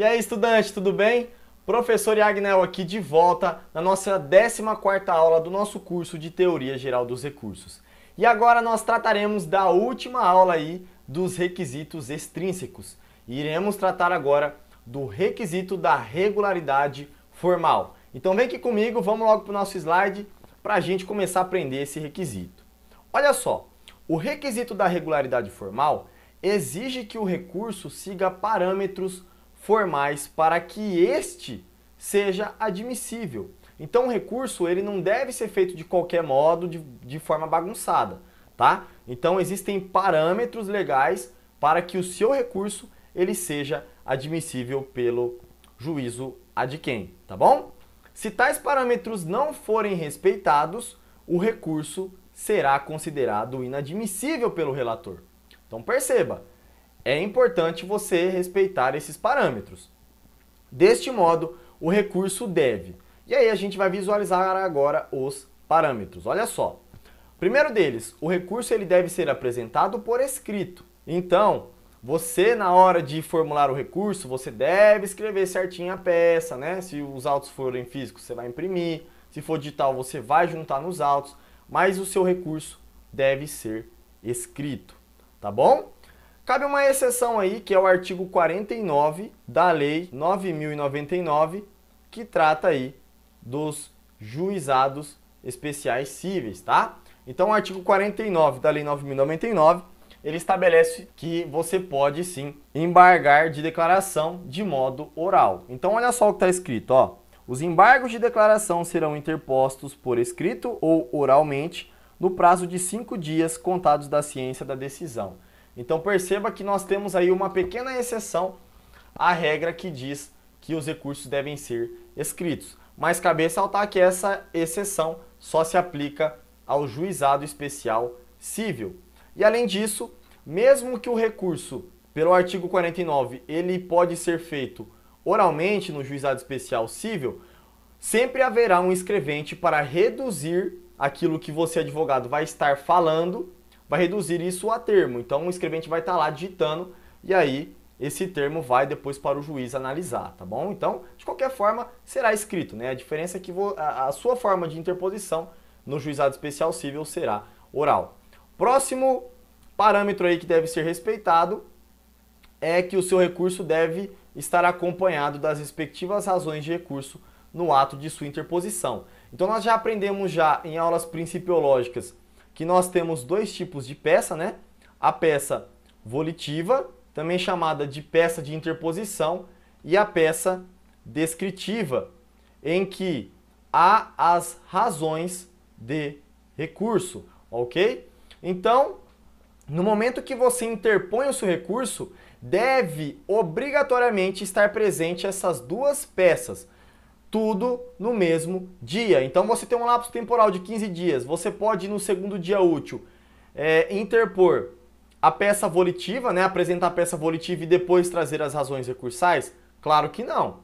E aí, estudante, tudo bem? Professor Iagnel aqui de volta na nossa 14 quarta aula do nosso curso de Teoria Geral dos Recursos. E agora nós trataremos da última aula aí dos requisitos extrínsecos. Iremos tratar agora do requisito da regularidade formal. Então vem aqui comigo, vamos logo para o nosso slide para a gente começar a aprender esse requisito. Olha só, o requisito da regularidade formal exige que o recurso siga parâmetros formais para que este seja admissível. Então o recurso ele não deve ser feito de qualquer modo, de, de forma bagunçada, tá? Então existem parâmetros legais para que o seu recurso ele seja admissível pelo juízo ad quem, tá bom? Se tais parâmetros não forem respeitados, o recurso será considerado inadmissível pelo relator. Então perceba, é importante você respeitar esses parâmetros. Deste modo, o recurso deve. E aí a gente vai visualizar agora os parâmetros. Olha só. Primeiro deles, o recurso ele deve ser apresentado por escrito. Então, você na hora de formular o recurso, você deve escrever certinho a peça, né? Se os autos forem físicos, você vai imprimir. Se for digital, você vai juntar nos autos, mas o seu recurso deve ser escrito, tá bom? Cabe uma exceção aí, que é o artigo 49 da Lei 9099, que trata aí dos juizados especiais cíveis, tá? Então, o artigo 49 da Lei 9099, ele estabelece que você pode sim embargar de declaração de modo oral. Então, olha só o que está escrito, ó. Os embargos de declaração serão interpostos por escrito ou oralmente no prazo de cinco dias contados da ciência da decisão. Então perceba que nós temos aí uma pequena exceção à regra que diz que os recursos devem ser escritos. Mas cabe ressaltar que essa exceção só se aplica ao juizado especial civil. E além disso, mesmo que o recurso pelo artigo 49 ele pode ser feito oralmente no juizado especial civil, sempre haverá um escrevente para reduzir aquilo que você advogado vai estar falando vai reduzir isso a termo. Então o escrevente vai estar tá lá digitando e aí esse termo vai depois para o juiz analisar, tá bom? Então, de qualquer forma, será escrito, né? A diferença é que a sua forma de interposição no juizado especial civil será oral. Próximo parâmetro aí que deve ser respeitado é que o seu recurso deve estar acompanhado das respectivas razões de recurso no ato de sua interposição. Então nós já aprendemos já em aulas principiológicas que nós temos dois tipos de peça, né? A peça volitiva, também chamada de peça de interposição, e a peça descritiva, em que há as razões de recurso, ok? Então, no momento que você interpõe o seu recurso, deve obrigatoriamente estar presente essas duas peças, tudo no mesmo dia. Então você tem um lapso temporal de 15 dias. Você pode, no segundo dia útil, é, interpor a peça volitiva, né? apresentar a peça volitiva e depois trazer as razões recursais? Claro que não.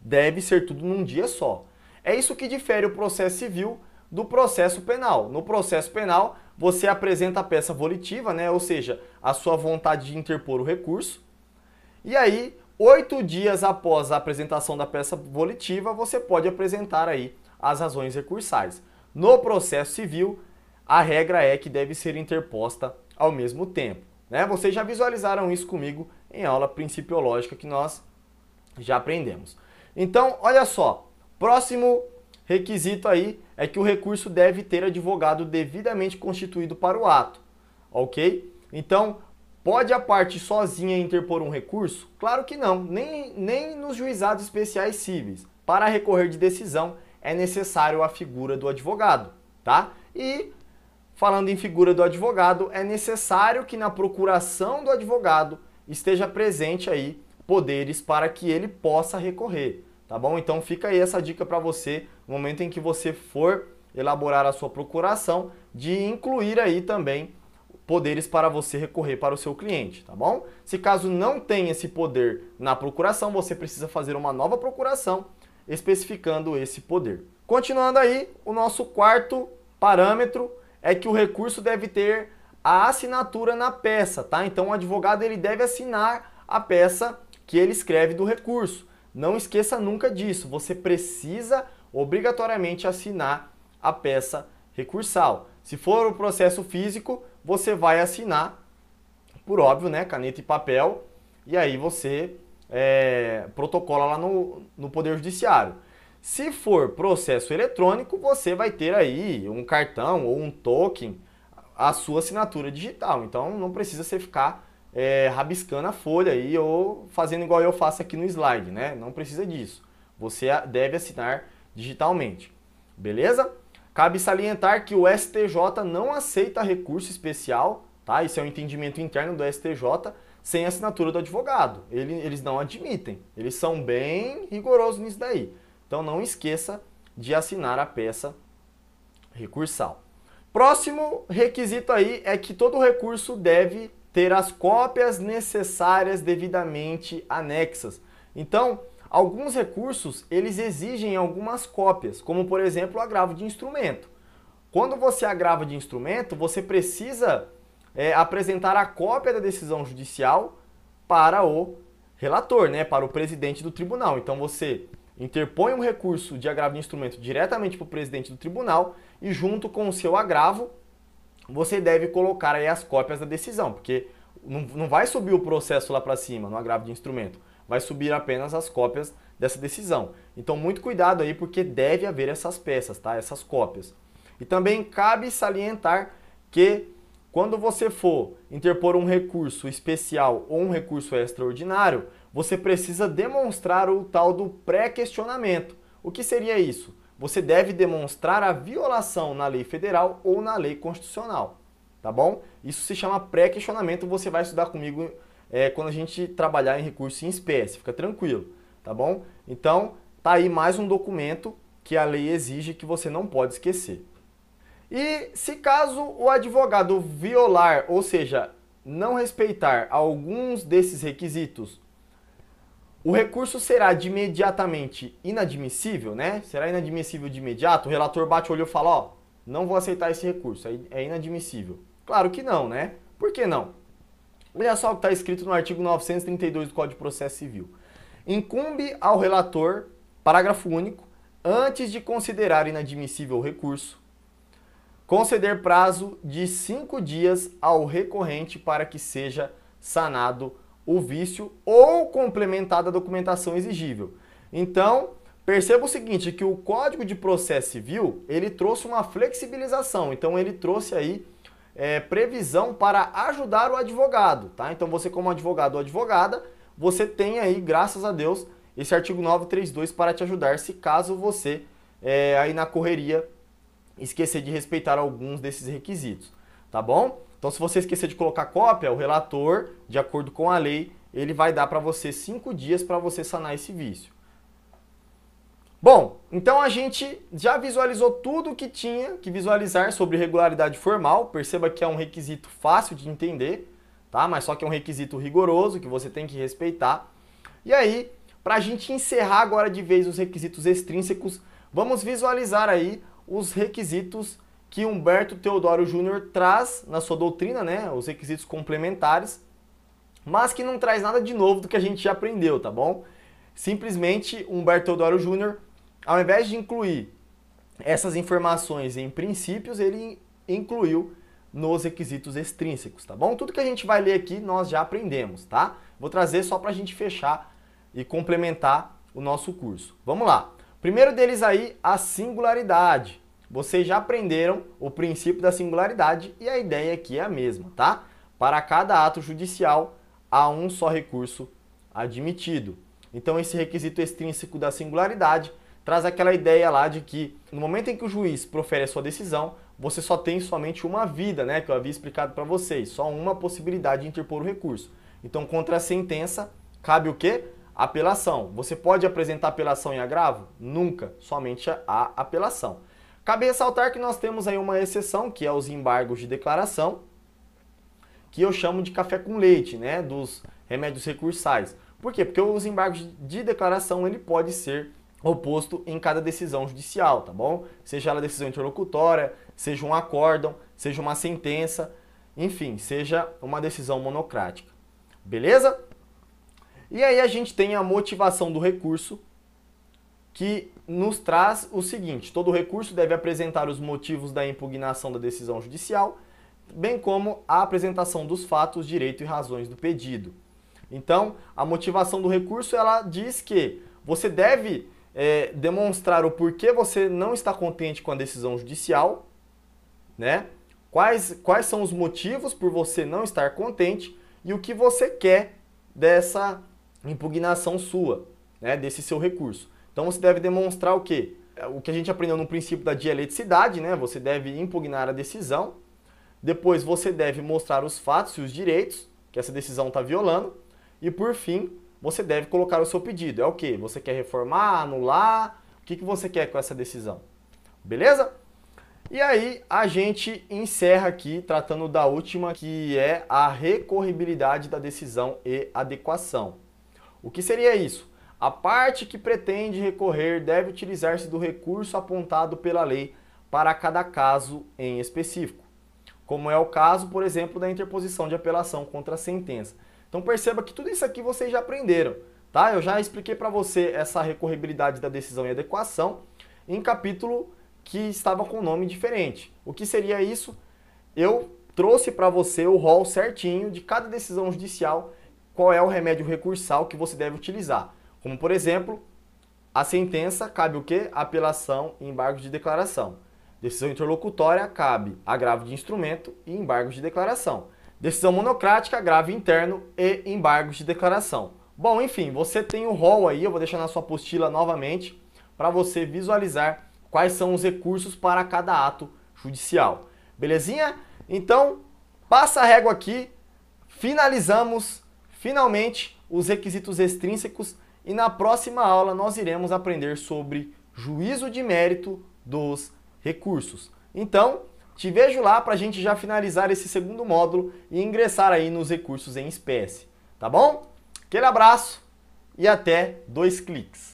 Deve ser tudo num dia só. É isso que difere o processo civil do processo penal. No processo penal, você apresenta a peça volitiva, né? ou seja, a sua vontade de interpor o recurso. E aí, Oito dias após a apresentação da peça volitiva, você pode apresentar aí as razões recursais. No processo civil, a regra é que deve ser interposta ao mesmo tempo. Né? Vocês já visualizaram isso comigo em aula principiológica que nós já aprendemos. Então, olha só, próximo requisito aí é que o recurso deve ter advogado devidamente constituído para o ato, ok? Então, Pode a parte sozinha interpor um recurso? Claro que não, nem, nem nos juizados especiais cíveis. Para recorrer de decisão, é necessário a figura do advogado, tá? E falando em figura do advogado, é necessário que na procuração do advogado esteja presente aí poderes para que ele possa recorrer, tá bom? Então fica aí essa dica para você no momento em que você for elaborar a sua procuração de incluir aí também poderes para você recorrer para o seu cliente, tá bom? Se caso não tenha esse poder na procuração, você precisa fazer uma nova procuração especificando esse poder. Continuando aí, o nosso quarto parâmetro é que o recurso deve ter a assinatura na peça, tá? Então o advogado ele deve assinar a peça que ele escreve do recurso. Não esqueça nunca disso. Você precisa obrigatoriamente assinar a peça recursal. Se for o processo físico, você vai assinar, por óbvio, né, caneta e papel, e aí você é, protocola lá no, no Poder Judiciário. Se for processo eletrônico, você vai ter aí um cartão ou um token, a sua assinatura digital. Então não precisa você ficar é, rabiscando a folha aí ou fazendo igual eu faço aqui no slide, né? Não precisa disso. Você deve assinar digitalmente. Beleza? Cabe salientar que o STJ não aceita recurso especial, tá? Isso é um entendimento interno do STJ, sem assinatura do advogado. Ele, eles não admitem. Eles são bem rigorosos nisso daí. Então não esqueça de assinar a peça recursal. Próximo requisito aí é que todo recurso deve ter as cópias necessárias devidamente anexas. Então, Alguns recursos, eles exigem algumas cópias, como por exemplo, o agravo de instrumento. Quando você agrava de instrumento, você precisa é, apresentar a cópia da decisão judicial para o relator, né, para o presidente do tribunal. Então você interpõe um recurso de agravo de instrumento diretamente para o presidente do tribunal e junto com o seu agravo, você deve colocar aí as cópias da decisão, porque não, não vai subir o processo lá para cima no agravo de instrumento vai subir apenas as cópias dessa decisão. Então, muito cuidado aí, porque deve haver essas peças, tá? Essas cópias. E também cabe salientar que quando você for interpor um recurso especial ou um recurso extraordinário, você precisa demonstrar o tal do pré-questionamento. O que seria isso? Você deve demonstrar a violação na lei federal ou na lei constitucional, tá bom? Isso se chama pré-questionamento, você vai estudar comigo é, quando a gente trabalhar em recurso em espécie, fica tranquilo, tá bom? Então, tá aí mais um documento que a lei exige que você não pode esquecer. E se caso o advogado violar, ou seja, não respeitar alguns desses requisitos, o recurso será de imediatamente inadmissível, né? Será inadmissível de imediato? O relator bate o olho e fala, ó, não vou aceitar esse recurso, é inadmissível. Claro que não, né? Por que não? Olha só o que está escrito no artigo 932 do Código de Processo Civil. Incumbe ao relator, parágrafo único, antes de considerar inadmissível o recurso, conceder prazo de cinco dias ao recorrente para que seja sanado o vício ou complementada a documentação exigível. Então, perceba o seguinte, que o Código de Processo Civil, ele trouxe uma flexibilização, então ele trouxe aí é, previsão para ajudar o advogado, tá? Então você como advogado ou advogada, você tem aí, graças a Deus, esse artigo 932 para te ajudar se caso você é, aí na correria esquecer de respeitar alguns desses requisitos, tá bom? Então se você esquecer de colocar cópia, o relator, de acordo com a lei, ele vai dar para você cinco dias para você sanar esse vício. Bom, então a gente já visualizou tudo o que tinha que visualizar sobre regularidade formal. Perceba que é um requisito fácil de entender, tá? Mas só que é um requisito rigoroso que você tem que respeitar. E aí, para a gente encerrar agora de vez os requisitos extrínsecos, vamos visualizar aí os requisitos que Humberto Teodoro Júnior traz na sua doutrina, né? Os requisitos complementares, mas que não traz nada de novo do que a gente já aprendeu, tá bom? Simplesmente Humberto Teodoro Júnior ao invés de incluir essas informações em princípios, ele incluiu nos requisitos extrínsecos, tá bom? Tudo que a gente vai ler aqui nós já aprendemos, tá? Vou trazer só para a gente fechar e complementar o nosso curso. Vamos lá. Primeiro deles aí, a singularidade. Vocês já aprenderam o princípio da singularidade e a ideia aqui é a mesma, tá? Para cada ato judicial, há um só recurso admitido. Então, esse requisito extrínseco da singularidade traz aquela ideia lá de que no momento em que o juiz profere a sua decisão, você só tem somente uma vida, né, que eu havia explicado para vocês, só uma possibilidade de interpor o recurso. Então, contra a sentença, cabe o quê? Apelação. Você pode apresentar apelação em agravo? Nunca, somente a apelação. Cabe ressaltar que nós temos aí uma exceção, que é os embargos de declaração, que eu chamo de café com leite, né, dos remédios recursais. Por quê? Porque os embargos de declaração ele pode ser oposto em cada decisão judicial, tá bom? Seja ela decisão interlocutória, seja um acórdão, seja uma sentença, enfim, seja uma decisão monocrática. Beleza? E aí a gente tem a motivação do recurso, que nos traz o seguinte: todo recurso deve apresentar os motivos da impugnação da decisão judicial, bem como a apresentação dos fatos, direito e razões do pedido. Então, a motivação do recurso ela diz que você deve é, demonstrar o porquê você não está contente com a decisão judicial, né? Quais, quais são os motivos por você não estar contente e o que você quer dessa impugnação sua, né? Desse seu recurso. Então você deve demonstrar o quê? O que a gente aprendeu no princípio da dialeticidade, né? Você deve impugnar a decisão. Depois você deve mostrar os fatos e os direitos que essa decisão está violando. E por fim, você deve colocar o seu pedido. É o que? Você quer reformar, anular? O que, que você quer com essa decisão? Beleza? E aí a gente encerra aqui tratando da última, que é a recorribilidade da decisão e adequação. O que seria isso? A parte que pretende recorrer deve utilizar-se do recurso apontado pela lei para cada caso em específico, como é o caso, por exemplo, da interposição de apelação contra a sentença. Então perceba que tudo isso aqui vocês já aprenderam, tá? Eu já expliquei para você essa recorribilidade da decisão e adequação em capítulo que estava com nome diferente. O que seria isso? Eu trouxe para você o rol certinho de cada decisão judicial, qual é o remédio recursal que você deve utilizar. Como por exemplo, a sentença cabe o quê? Apelação e embargo de declaração. Decisão interlocutória cabe agravo de instrumento e embargo de declaração decisão monocrática, grave interno e embargos de declaração. Bom, enfim, você tem o rol aí, eu vou deixar na sua apostila novamente, para você visualizar quais são os recursos para cada ato judicial. Belezinha? Então, passa a régua aqui, finalizamos finalmente os requisitos extrínsecos e na próxima aula nós iremos aprender sobre juízo de mérito dos recursos. Então, te vejo lá para a gente já finalizar esse segundo módulo e ingressar aí nos recursos em espécie, tá bom? Aquele abraço e até dois cliques.